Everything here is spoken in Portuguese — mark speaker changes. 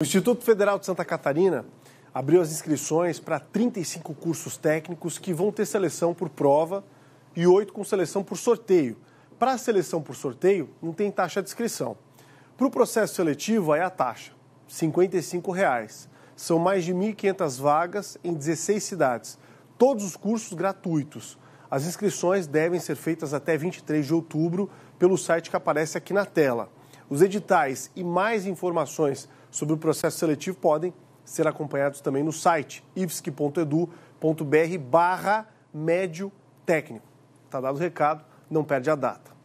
Speaker 1: O Instituto Federal de Santa Catarina abriu as inscrições para 35 cursos técnicos que vão ter seleção por prova e oito com seleção por sorteio. Para a seleção por sorteio, não tem taxa de inscrição. Para o processo seletivo, aí a taxa, R$ 55. São mais de 1.500 vagas em 16 cidades, todos os cursos gratuitos. As inscrições devem ser feitas até 23 de outubro pelo site que aparece aqui na tela. Os editais e mais informações sobre o processo seletivo podem ser acompanhados também no site ifsc.edu.br barra médio técnico. Está dado o recado, não perde a data.